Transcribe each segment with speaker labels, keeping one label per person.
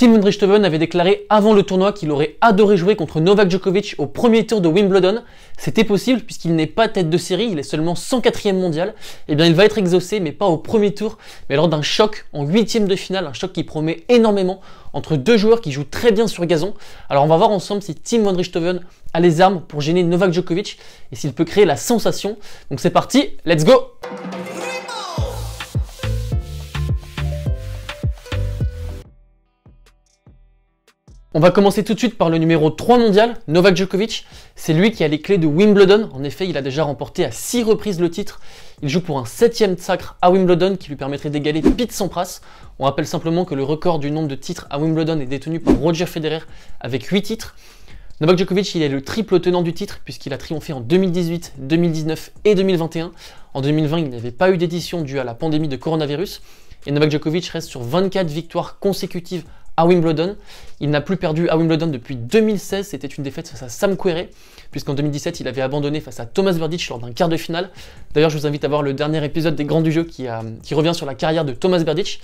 Speaker 1: Tim Richthofen avait déclaré avant le tournoi qu'il aurait adoré jouer contre Novak Djokovic au premier tour de Wimbledon. C'était possible puisqu'il n'est pas tête de série, il est seulement 104e mondial. Et eh bien il va être exaucé, mais pas au premier tour, mais lors d'un choc en huitième de finale, un choc qui promet énormément entre deux joueurs qui jouent très bien sur gazon. Alors on va voir ensemble si Tim Richthofen a les armes pour gêner Novak Djokovic et s'il peut créer la sensation. Donc c'est parti, let's go! On va commencer tout de suite par le numéro 3 mondial, Novak Djokovic. C'est lui qui a les clés de Wimbledon. En effet, il a déjà remporté à 6 reprises le titre. Il joue pour un 7 septième sacre à Wimbledon qui lui permettrait d'égaler Pete Sampras. On rappelle simplement que le record du nombre de titres à Wimbledon est détenu par Roger Federer avec 8 titres. Novak Djokovic, il est le triple tenant du titre puisqu'il a triomphé en 2018, 2019 et 2021. En 2020, il n'avait pas eu d'édition due à la pandémie de coronavirus. Et Novak Djokovic reste sur 24 victoires consécutives à Wimbledon. Il n'a plus perdu à Wimbledon depuis 2016. C'était une défaite face à Sam Querrey, puisqu'en 2017, il avait abandonné face à Thomas Berdych lors d'un quart de finale. D'ailleurs, je vous invite à voir le dernier épisode des Grands du Jeu qui, revient sur la carrière de Thomas Berdych.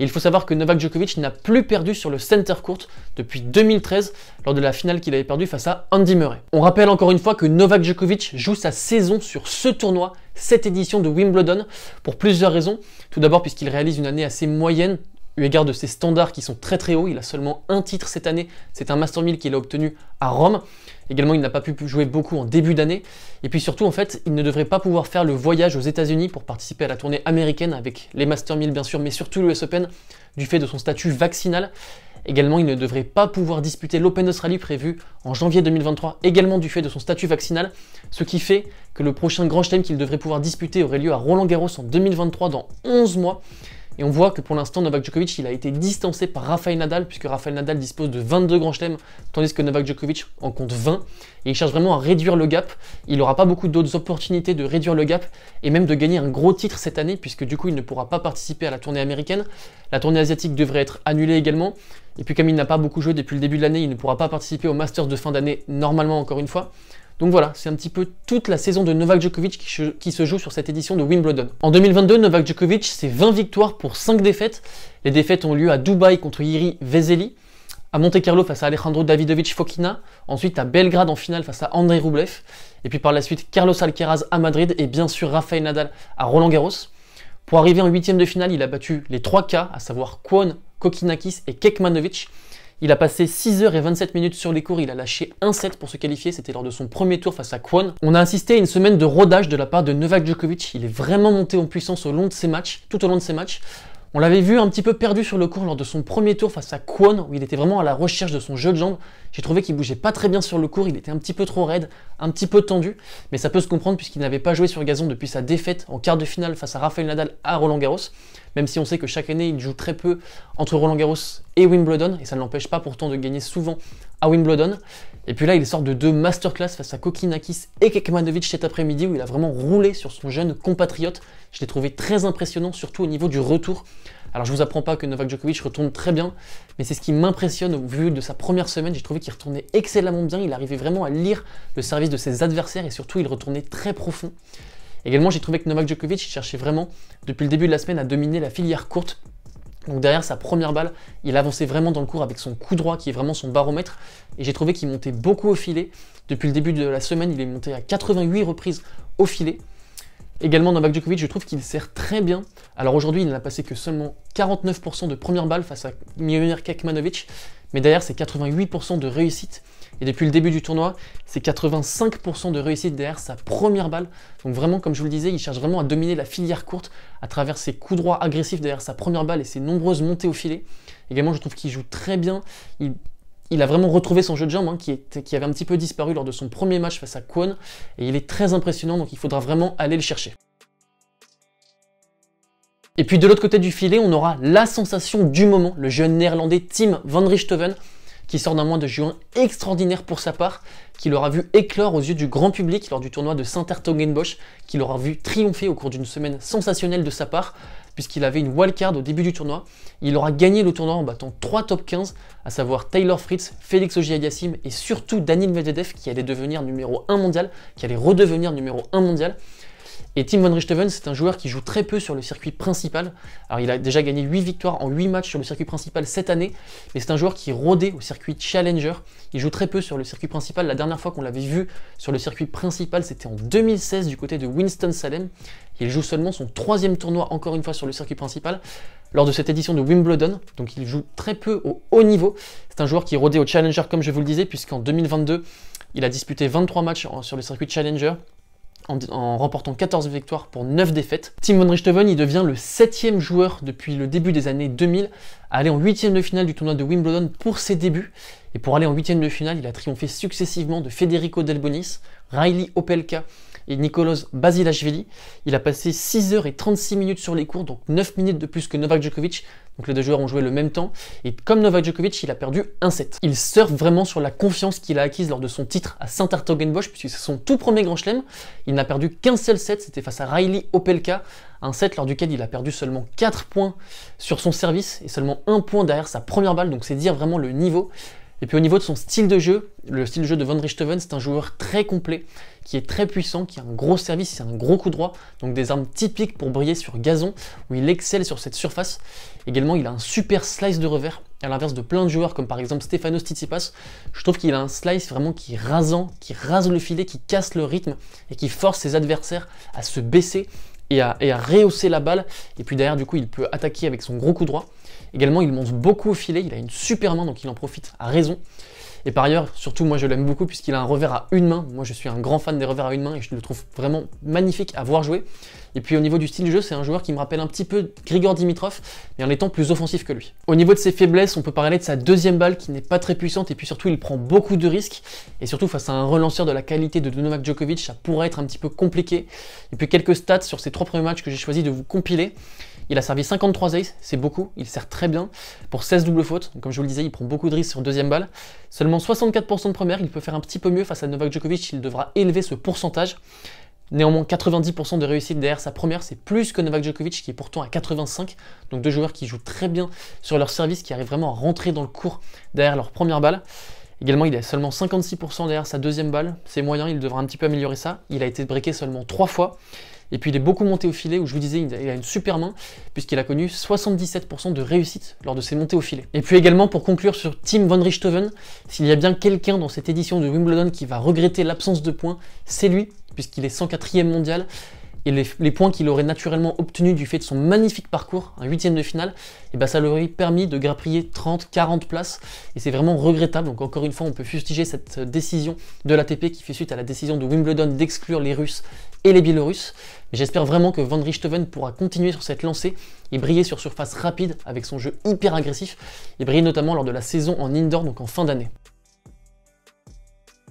Speaker 1: il faut savoir que Novak Djokovic n'a plus perdu sur le centre court depuis 2013, lors de la finale qu'il avait perdue face à Andy Murray. On rappelle encore une fois que Novak Djokovic joue sa saison sur ce tournoi, cette édition de Wimbledon, pour plusieurs raisons. Tout d'abord, puisqu'il réalise une année assez moyenne eu égard de ses standards qui sont très très hauts. Il a seulement un titre cette année, c'est un Master 1000 qu'il a obtenu à Rome. Également, il n'a pas pu jouer beaucoup en début d'année. Et puis surtout, en fait, il ne devrait pas pouvoir faire le voyage aux États-Unis pour participer à la tournée américaine avec les Master 1000 bien sûr, mais surtout l'US Open du fait de son statut vaccinal. Également, il ne devrait pas pouvoir disputer l'Open d'Australie prévu en janvier 2023, également du fait de son statut vaccinal, ce qui fait que le prochain Grand Chelem qu'il devrait pouvoir disputer aurait lieu à Roland Garros en 2023 dans 11 mois. Et on voit que pour l'instant, Novak Djokovic, il a été distancé par Rafael Nadal, puisque Rafael Nadal dispose de 22 grands chelems, tandis que Novak Djokovic en compte 20. Et il cherche vraiment à réduire le gap. Il n'aura pas beaucoup d'autres opportunités de réduire le gap et même de gagner un gros titre cette année, puisque du coup, il ne pourra pas participer à la tournée américaine. La tournée asiatique devrait être annulée également. Et puis, comme il n'a pas beaucoup joué depuis le début de l'année, il ne pourra pas participer aux Masters de fin d'année, normalement, encore une fois. Donc voilà, c'est un petit peu toute la saison de Novak Djokovic qui, se joue sur cette édition de Wimbledon. En 2022, Novak Djokovic, c'est 20 victoires pour 5 défaites. Les défaites ont lieu à Dubaï contre Yiri Vezeli, à Monte Carlo face à Alejandro Davidovich Fokina, ensuite à Belgrade en finale face à André Rublev, et puis par la suite Carlos Alcaraz à Madrid et bien sûr Rafael Nadal à Roland Garros. Pour arriver en huitième de finale, il a battu les 3 K, à savoir Kwon, Kokinakis et Kekmanovic. Il a passé 6h27 minutes sur les cours, il a lâché un set pour se qualifier, c'était lors de son premier tour face à Kwon. On a assisté à une semaine de rodage de la part de Novak Djokovic, il est vraiment monté en puissance au long de ses matchs, tout au long de ses matchs. On l'avait vu un petit peu perdu sur le court lors de son premier tour face à Kwon, où il était vraiment à la recherche de son jeu de jambes. J'ai trouvé qu'il bougeait pas très bien sur le court, il était un petit peu trop raide, un petit peu tendu, mais ça peut se comprendre puisqu'il n'avait pas joué sur gazon depuis sa défaite en quart de finale face à Rafael Nadal à Roland Garros, même si on sait que chaque année il joue très peu entre Roland Garros et Wimbledon, et ça ne l'empêche pas pourtant de gagner souvent à Wimbledon. Et puis là, il sort de deux masterclass face à Kokinakis et Kekmanovic cet après-midi, où il a vraiment roulé sur son jeune compatriote je l'ai trouvé très impressionnant, surtout au niveau du retour. Alors je ne vous apprends pas que Novak Djokovic retourne très bien, mais c'est ce qui m'impressionne au vu de sa première semaine. J'ai trouvé qu'il retournait excellemment bien, il arrivait vraiment à lire le service de ses adversaires et surtout il retournait très profond. Également, j'ai trouvé que Novak Djokovic cherchait vraiment, depuis le début de la semaine, à dominer la filière courte. Donc derrière sa première balle, il avançait vraiment dans le cours avec son coup droit qui est vraiment son baromètre. Et j'ai trouvé qu'il montait beaucoup au filet. Depuis le début de la semaine, il est monté à 88 reprises au filet. Également, Novak Djokovic, je trouve qu'il sert très bien. Alors aujourd'hui, il n'a passé que seulement 49% de première balle face à Mjolnir Kakmanovic. mais derrière, c'est 88% de réussite. Et depuis le début du tournoi, c'est 85% de réussite derrière sa première balle. Donc vraiment, comme je vous le disais, il cherche vraiment à dominer la filière courte à travers ses coups droits agressifs derrière sa première balle et ses nombreuses montées au filet. Également, je trouve qu'il joue très bien il a vraiment retrouvé son jeu de jambes hein, qui, avait un petit peu disparu lors de son premier match face à Kwon. Et il est très impressionnant, donc il faudra vraiment aller le chercher. Et puis de l'autre côté du filet, on aura la sensation du moment, le jeune néerlandais Tim Van Richthoven, qui sort d'un mois de juin extraordinaire pour sa part, qui l'aura vu éclore aux yeux du grand public lors du tournoi de saint qui l'aura vu triompher au cours d'une semaine sensationnelle de sa part puisqu'il avait une wildcard au début du tournoi. Il aura gagné le tournoi en battant 3 top 15, à savoir Taylor Fritz, Félix aliassime et surtout Daniel Medvedev qui allait devenir numéro 1 mondial, qui allait redevenir numéro 1 mondial. Et Tim Van Richthoven, c'est un joueur qui joue très peu sur le circuit principal. Alors il a déjà gagné 8 victoires en 8 matchs sur le circuit principal cette année, mais c'est un joueur qui est au circuit challenger. Il joue très peu sur le circuit principal. La dernière fois qu'on l'avait vu sur le circuit principal, c'était en 2016 du côté de Winston-Salem. Il joue seulement son troisième tournoi, encore une fois, sur le circuit principal, lors de cette édition de Wimbledon. Donc il joue très peu au haut niveau. C'est un joueur qui est au Challenger, comme je vous le disais, puisqu'en 2022, il a disputé 23 matchs sur le circuit Challenger en, remportant 14 victoires pour 9 défaites. Tim von y devient le septième joueur depuis le début des années 2000 à aller en huitième de finale du tournoi de Wimbledon pour ses débuts. Et pour aller en huitième de finale, il a triomphé successivement de Federico Delbonis, Riley Opelka, et Nicolas Basilashvili. Il a passé 6h36 minutes sur les cours, donc 9 minutes de plus que Novak Djokovic. Donc les deux joueurs ont joué le même temps. Et comme Novak Djokovic, il a perdu un set. Il surfe vraiment sur la confiance qu'il a acquise lors de son titre à Saint-Artogenbosch, puisque c'est son tout premier grand chelem. Il n'a perdu qu'un seul set, c'était face à Riley Opelka. Un set lors duquel il a perdu seulement 4 points sur son service et seulement 1 point derrière sa première balle. Donc c'est dire vraiment le niveau. Et puis au niveau de son style de jeu, le style de jeu de Van Richthoven, c'est un joueur très complet, qui est très puissant, qui a un gros service, a un gros coup droit, donc des armes typiques pour briller sur gazon, où il excelle sur cette surface. Également, il a un super slice de revers, à l'inverse de plein de joueurs comme par exemple Stefanos Tsitsipas. Je trouve qu'il a un slice vraiment qui rasant, qui rase le filet, qui casse le rythme et qui force ses adversaires à se baisser et à, et à rehausser la balle. Et puis derrière, du coup, il peut attaquer avec son gros coup droit. Également, il monte beaucoup au filet, il a une super main, donc il en profite à raison. Et par ailleurs, surtout moi je l'aime beaucoup puisqu'il a un revers à une main. Moi je suis un grand fan des revers à une main et je le trouve vraiment magnifique à voir jouer. Et puis au niveau du style du jeu, c'est un joueur qui me rappelle un petit peu Grigor Dimitrov, mais en étant plus offensif que lui. Au niveau de ses faiblesses, on peut parler de sa deuxième balle qui n'est pas très puissante et puis surtout il prend beaucoup de risques. Et surtout face à un relanceur de la qualité de Novak Djokovic, ça pourrait être un petit peu compliqué. Et puis quelques stats sur ces trois premiers matchs que j'ai choisi de vous compiler. Il a servi 53 aces, c'est beaucoup, il sert très bien pour 16 doubles fautes. comme je vous le disais, il prend beaucoup de risques sur deuxième balle. Seulement 64% de première, il peut faire un petit peu mieux face à Novak Djokovic, il devra élever ce pourcentage. Néanmoins, 90% de réussite derrière sa première, c'est plus que Novak Djokovic qui est pourtant à 85. Donc deux joueurs qui jouent très bien sur leur service, qui arrivent vraiment à rentrer dans le cours derrière leur première balle. Également, il est seulement 56% derrière sa deuxième balle. C'est moyen, il devra un petit peu améliorer ça. Il a été breaké seulement trois fois. Et puis il est beaucoup monté au filet, où je vous disais, il a une super main, puisqu'il a connu 77% de réussite lors de ses montées au filet. Et puis également, pour conclure sur Tim Van Richthoven, s'il y a bien quelqu'un dans cette édition de Wimbledon qui va regretter l'absence de points, c'est lui, puisqu'il est 104e mondial et les, points qu'il aurait naturellement obtenus du fait de son magnifique parcours, un huitième de finale, et eh ben, ça lui aurait permis de grappiller 30, 40 places, et c'est vraiment regrettable. Donc encore une fois, on peut fustiger cette décision de l'ATP qui fait suite à la décision de Wimbledon d'exclure les Russes et les Biélorusses. Mais j'espère vraiment que Van Richthoven pourra continuer sur cette lancée et briller sur surface rapide avec son jeu hyper agressif, et briller notamment lors de la saison en indoor, donc en fin d'année.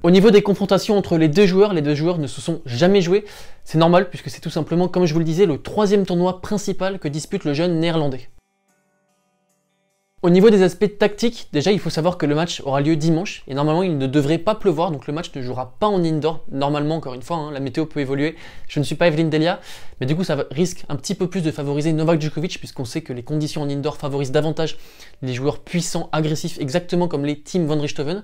Speaker 1: Au niveau des confrontations entre les deux joueurs, les deux joueurs ne se sont jamais joués. C'est normal puisque c'est tout simplement, comme je vous le disais, le troisième tournoi principal que dispute le jeune néerlandais. Au niveau des aspects tactiques, déjà il faut savoir que le match aura lieu dimanche et normalement il ne devrait pas pleuvoir donc le match ne jouera pas en indoor. Normalement encore une fois, hein, la météo peut évoluer. Je ne suis pas Evelyne Delia, mais du coup ça risque un petit peu plus de favoriser Novak Djokovic puisqu'on sait que les conditions en indoor favorisent davantage les joueurs puissants, agressifs, exactement comme les Team Van Richthofen.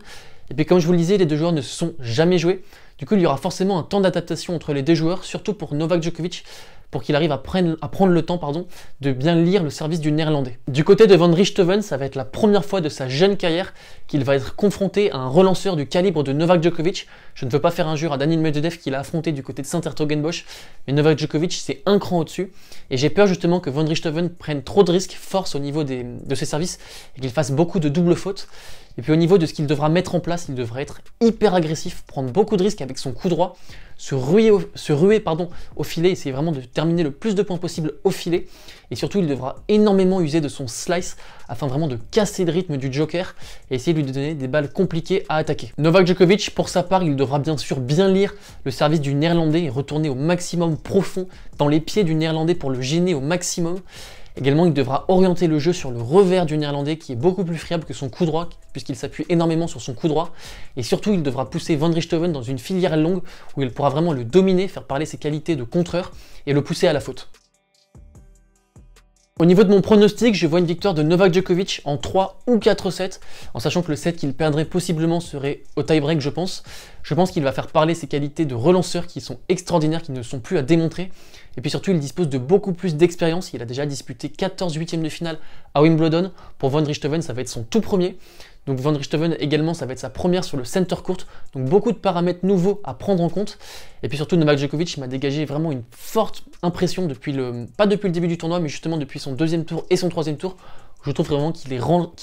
Speaker 1: Et puis comme je vous le disais, les deux joueurs ne se sont jamais joués. Du coup, il y aura forcément un temps d'adaptation entre les deux joueurs, surtout pour Novak Djokovic, pour qu'il arrive à prendre, le temps pardon, de bien lire le service du néerlandais. Du côté de Van Richthoven, ça va être la première fois de sa jeune carrière qu'il va être confronté à un relanceur du calibre de Novak Djokovic. Je ne veux pas faire injure à Daniel Medvedev qu'il a affronté du côté de saint ertogenbosch mais Novak Djokovic c'est un cran au-dessus. Et j'ai peur justement que Van Richthoven prenne trop de risques, force au niveau de ses services, et qu'il fasse beaucoup de doubles fautes. Et puis au niveau de ce qu'il devra mettre en place, il devra être hyper agressif, prendre beaucoup de risques avec son coup droit, se ruer, au, se ruer pardon, au filet, essayer vraiment de terminer le plus de points possible au filet. Et surtout, il devra énormément user de son slice afin vraiment de casser le rythme du Joker et essayer de lui donner des balles compliquées à attaquer. Novak Djokovic, pour sa part, il devra bien sûr bien lire le service du Néerlandais et retourner au maximum profond dans les pieds du Néerlandais pour le gêner au maximum. Également, il devra orienter le jeu sur le revers du néerlandais qui est beaucoup plus friable que son coup droit puisqu'il s'appuie énormément sur son coup droit. Et surtout, il devra pousser Van Richthoven dans une filière longue où il pourra vraiment le dominer, faire parler ses qualités de contreur et le pousser à la faute. Au niveau de mon pronostic, je vois une victoire de Novak Djokovic en 3 ou 4 sets, en sachant que le set qu'il perdrait possiblement serait au tie-break, je pense. Je pense qu'il va faire parler ses qualités de relanceur qui sont extraordinaires, qui ne sont plus à démontrer. Et puis surtout, il dispose de beaucoup plus d'expérience. Il a déjà disputé 14 huitièmes de finale à Wimbledon. Pour Von Richthofen, ça va être son tout premier. Donc Van Richthoven également, ça va être sa première sur le center court. Donc beaucoup de paramètres nouveaux à prendre en compte. Et puis surtout, Novak Djokovic m'a dégagé vraiment une forte impression depuis le, pas depuis le début du tournoi, mais justement depuis son deuxième tour et son troisième tour. Je trouve vraiment qu'il est,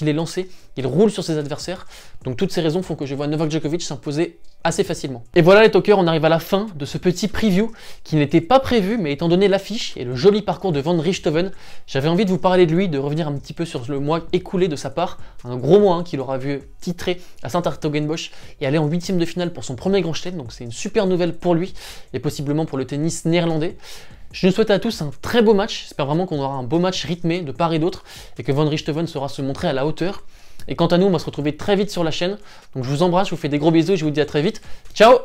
Speaker 1: est lancé, il roule sur ses adversaires. Donc toutes ces raisons font que je vois Novak Djokovic s'imposer assez facilement. Et voilà les talkers, on arrive à la fin de ce petit preview qui n'était pas prévu, mais étant donné l'affiche et le joli parcours de Van Richthoven, j'avais envie de vous parler de lui, de revenir un petit peu sur le mois écoulé de sa part, un gros mois hein, qu'il aura vu titrer à Saint-Artogenbosch et aller en huitième de finale pour son premier grand chelem, donc c'est une super nouvelle pour lui et possiblement pour le tennis néerlandais. Je nous souhaite à tous un très beau match, j'espère vraiment qu'on aura un beau match rythmé de part et d'autre et que Van Richthoven saura se montrer à la hauteur. Et quant à nous, on va se retrouver très vite sur la chaîne. Donc je vous embrasse, je vous fais des gros bisous et je vous dis à très vite. Ciao